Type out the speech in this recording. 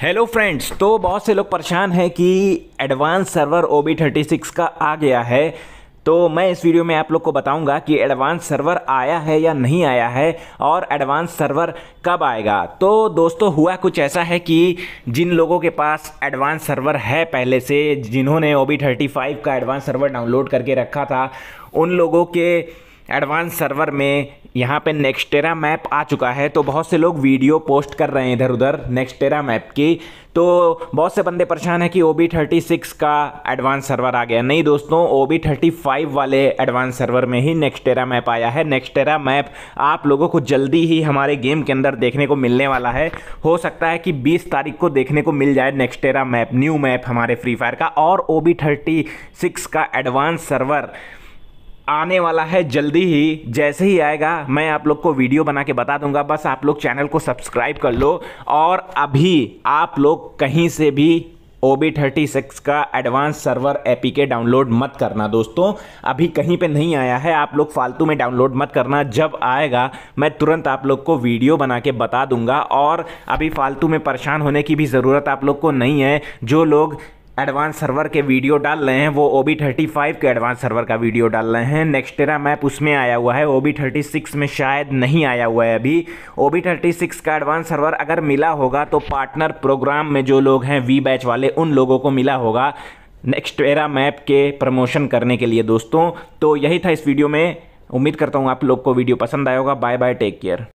hello friends तो बहुत से लोग परेशान हैं कि advance server O B thirty six का आ गया है तो मैं इस वीडियो में आप लोग को बताऊंगा कि एडवांस सर्वर आया है या नहीं आया है और एडवांस सर्वर कब आएगा तो दोस्तों हुआ कुछ ऐसा है कि जिन लोगों के पास एडवांस सर्वर है पहले से जिन्होंने ओ बी थर्टी फाइव का एडवांस सर्वर डाउनलोड करके रखा था उन लोगों के एडवांस सर्वर में यहाँ पे नेक्स्टेरा मैप आ चुका है तो बहुत से लोग वीडियो पोस्ट कर रहे हैं इधर उधर नेक्स्टेरा मैप की तो बहुत से बंदे परेशान हैं कि ओ बी थर्टी सिक्स का एडवांस सर्वर आ गया नहीं दोस्तों ओ बी थर्टी फाइव वाले एडवांस सर्वर में ही नेक्स्टेरा मैप आया है नेक्स्टेरा मैप आप लोगों को जल्दी ही हमारे गेम के अंदर देखने को मिलने वाला है हो सकता है कि बीस तारीख को देखने को मिल जाए नेक्स्टेरा मैप न्यू मैप हमारे फ्री फायर का और ओ बी थर्टी सिक्स का एडवांस सर्वर आने वाला है जल्दी ही जैसे ही आएगा मैं आप लोग को वीडियो बना के बता दूंगा बस आप लोग चैनल को सब्सक्राइब कर लो और अभी आप लोग कहीं से भी ओ बी थर्टी सिक्स का advance server APK download मत करना दोस्तों अभी कहीं पे नहीं आया है आप लोग फालतू में डाउनलोड मत करना जब आएगा मैं तुरंत आप लोग को वीडियो बना के बता दूंगा और अभी फालतू में परेशान होने की भी ज़रूरत आप लोग को नहीं है जो लोग एडवांस सर्वर के वीडियो डाल रहे हैं वो ओ बी थर्टी फाइव के एडवांस सर्वर का वीडियो डाल रहे हैं नेक्स्टेरा मैप उसमें आया हुआ है ओ बी थर्टी सिक्स में शायद नहीं आया हुआ है अभी ओ बी थर्टी सिक्स का एडवांस सर्वर अगर मिला होगा तो पार्टनर प्रोग्राम में जो लोग हैं वी बैच वाले उन लोगों को मिला होगा नेक्स्ट एरा मैप के प्रमोशन करने के लिए दोस्तों तो यही था इस वीडियो में उम्मीद करता हूँ आप लोग को वीडियो पसंद आएगा होगा बाय बाय टेक केयर